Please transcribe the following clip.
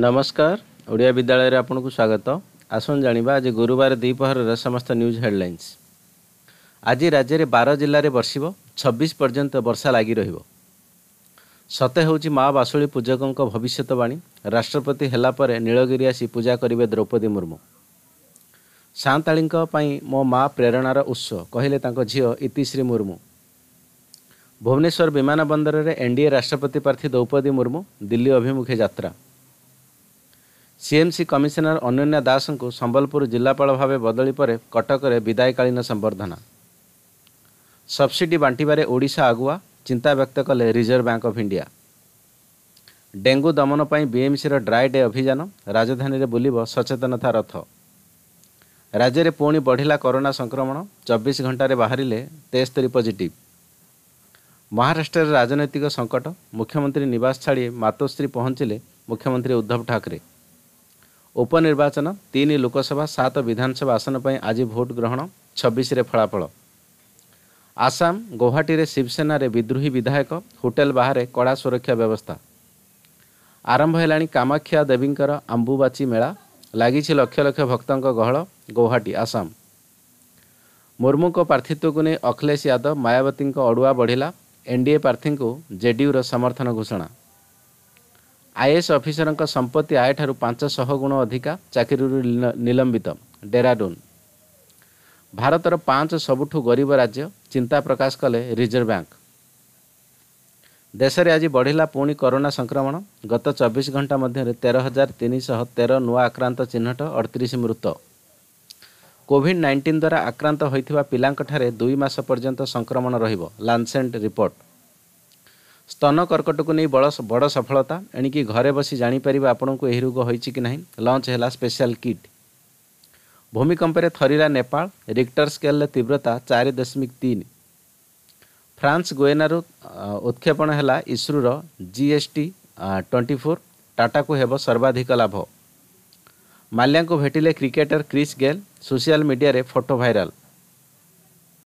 ନମସ୍କାର ଓଡ଼ିଆ ବିଦ୍ୟାଳୟରେ ଆପଣଙ୍କୁ ସ୍ୱାଗତ ଆସନ୍ତୁ ଜାଣିବା ଆଜି ଗୁରୁବାର ଦ୍ୱିପହରର ସମସ୍ତ ନ୍ୟୁଜ୍ ହେଡ଼ଲାଇନ୍ସ ଆଜି ରାଜ୍ୟରେ ବାର ଜିଲ୍ଲାରେ ବର୍ଷିବ ଛବିଶ ପର୍ଯ୍ୟନ୍ତ ବର୍ଷା ଲାଗି ରହିବ ସତେ ହେଉଛି ମା ବାସୁଳି ପୂଜକଙ୍କ ଭବିଷ୍ୟତବାଣୀ ରାଷ୍ଟ୍ରପତି ହେଲା ପରେ ନୀଳଗିରି ଆସି ପୂଜା କରିବେ ଦ୍ରୌପଦୀ ମୁର୍ମୁ ସାନ୍ତାଳୀଙ୍କ ପାଇଁ ମୋ ମା ପ୍ରେରଣାର ଉତ୍ସ କହିଲେ ତାଙ୍କ ଝିଅ ଇତିଶ୍ରୀ ମୁର୍ମୁ ଭୁବନେଶ୍ୱର ବିମାନ ବନ୍ଦରରେ ଏନ୍ଡିଏ ରାଷ୍ଟ୍ରପତି ପ୍ରାର୍ଥୀ ଦ୍ରୌପଦୀ ମୁର୍ମୁ ଦିଲ୍ଲୀ ଅଭିମୁଖେ ଯାତ୍ରା ସିଏମ୍ସି କମିଶନର ଅନନ୍ୟା ଦାସଙ୍କୁ ସମ୍ବଲପୁର ଜିଲ୍ଲାପାଳ ଭାବେ ବଦଳି ପରେ କଟକରେ ବିଦାୟକାଳୀନ ସମ୍ବର୍ଦ୍ଧନା ସବ୍ସିଡି ବାଣ୍ଟିବାରେ ଓଡ଼ିଶା ଆଗୁଆ ଚିନ୍ତା ବ୍ୟକ୍ତ କଲେ reserve bank of India dengue ଦମନ ପାଇଁ ବିଏମ୍ସିର ଡ୍ରାଏ ଡେ ଅଭିଯାନ ରାଜଧାନୀରେ ବୁଲିବ ସଚେତନତା ରଥ ରାଜ୍ୟରେ ପୁଣି ବଢ଼ିଲା କରୋନା ସଂକ୍ରମଣ ଚବିଶ ଘଣ୍ଟାରେ ବାହାରିଲେ ତେସ୍ତରି ପଜିଟିଭ୍ ମହାରାଷ୍ଟ୍ରରେ ରାଜନୈତିକ ସଙ୍କଟ ମୁଖ୍ୟମନ୍ତ୍ରୀ ନିବାସ ଛାଡ଼ି ମାତୋଶ୍ରୀ ପହଞ୍ଚିଲେ ମୁଖ୍ୟମନ୍ତ୍ରୀ ଉଦ୍ଧବ ଠାକରେ ଉପନିର୍ବାଚନ ତିନି ଲୋକସଭା ସାତ ବିଧାନସଭା ଆସନ ପାଇଁ ଆଜି ଭୋଟ୍ ଗ୍ରହଣ ଛବିଶରେ ଫଳାଫଳ ଆସାମ ଗୌହାଟୀରେ ଶିବସେନାରେ ବିଦ୍ରୋହୀ ବିଧାୟକ ହୋଟେଲ ବାହାରେ କଡ଼ା ସୁରକ୍ଷା ବ୍ୟବସ୍ଥା ଆରମ୍ଭ ହେଲାଣି କାମାକ୍ଷା ଦେବୀଙ୍କର ଆମ୍ବୁବାଚି ମେଳା ଲାଗିଛି ଲକ୍ଷ ଲକ୍ଷ ଭକ୍ତଙ୍କ ଗହଳ ଗୌହାଟୀ ଆସାମ ମୁର୍ମୁଙ୍କ ପ୍ରାର୍ଥୀତ୍ୱକୁ ନେଇ ଅଖିଳେଶ ଯାଦବ ମାୟାବତୀଙ୍କ ଅଡ଼ୁଆ ବଢ଼ିଲା ଏନ୍ଡିଏ ପ୍ରାର୍ଥୀଙ୍କୁ ଜେଡିୟୁର ସମର୍ଥନ ଘୋଷଣା ଆଇଏଏସ୍ ଅଫିସରଙ୍କ ସମ୍ପତ୍ତି ଆୟ ଠାରୁ ପାଞ୍ଚଶହ ଗୁଣ ଅଧିକା ଚାକିରିରୁ ନିଲମ୍ବିତ ଡେରାଡୁନ୍ ଭାରତର ପାଞ୍ଚ ସବୁଠୁ ଗରିବ ରାଜ୍ୟ ଚିନ୍ତା ପ୍ରକାଶ କଲେ ରିଜର୍ଭ ବ୍ୟାଙ୍କ ଦେଶରେ ଆଜି ବଢ଼ିଲା ପୁଣି କରୋନା ସଂକ୍ରମଣ ଗତ ଚବିଶ ଘଣ୍ଟା ମଧ୍ୟରେ ତେର ହଜାର ତିନିଶହ ତେର ନୂଆ ଆକ୍ରାନ୍ତ ଚିହ୍ନଟ ଅଠତିରିଶ ମୃତ କୋଭିଡ୍ ନାଇଣ୍ଟିନ୍ ଦ୍ୱାରା ଆକ୍ରାନ୍ତ ହୋଇଥିବା ପିଲାଙ୍କଠାରେ ଦୁଇ ମାସ ପର୍ଯ୍ୟନ୍ତ ସଂକ୍ରମଣ ରହିବ ଲାନ୍ସେଣ୍ଟ ରିପୋର୍ଟ ସ୍ତନ କର୍କଟକୁ ନେଇ ବଡ଼ ବଡ଼ ସଫଳତା ଏଣିକି ଘରେ ବସି ଜାଣିପାରିବେ ଆପଣଙ୍କୁ ଏହି ରୋଗ ହୋଇଛି କି ନାହିଁ ଲଞ୍ଚ ହେଲା ସ୍ପେଶାଲ କିଟ୍ ଭୂମିକମ୍ପରେ ଥରିଲା ନେପାଳ ରିକ୍ଟର ସ୍କେଲରେ ତୀବ୍ରତା ଚାରି ଦଶମିକ ତିନି ଫ୍ରାନ୍ସ ଗୋଏନାରୁ ଉତ୍କ୍ଷେପଣ ହେଲା ଇସ୍ରୋର ଜିଏସ୍ଟି ଟ୍ୱେଣ୍ଟି ଫୋର୍ ଟାଟାକୁ ହେବ ସର୍ବାଧିକ ଲାଭ ମାଲ୍ୟାଙ୍କୁ ଭେଟିଲେ କ୍ରିକେଟର କ୍ରିସ୍ ଗେଲ୍ ସୋସିଆଲ ମିଡ଼ିଆରେ ଫଟୋ ଭାଇରାଲ୍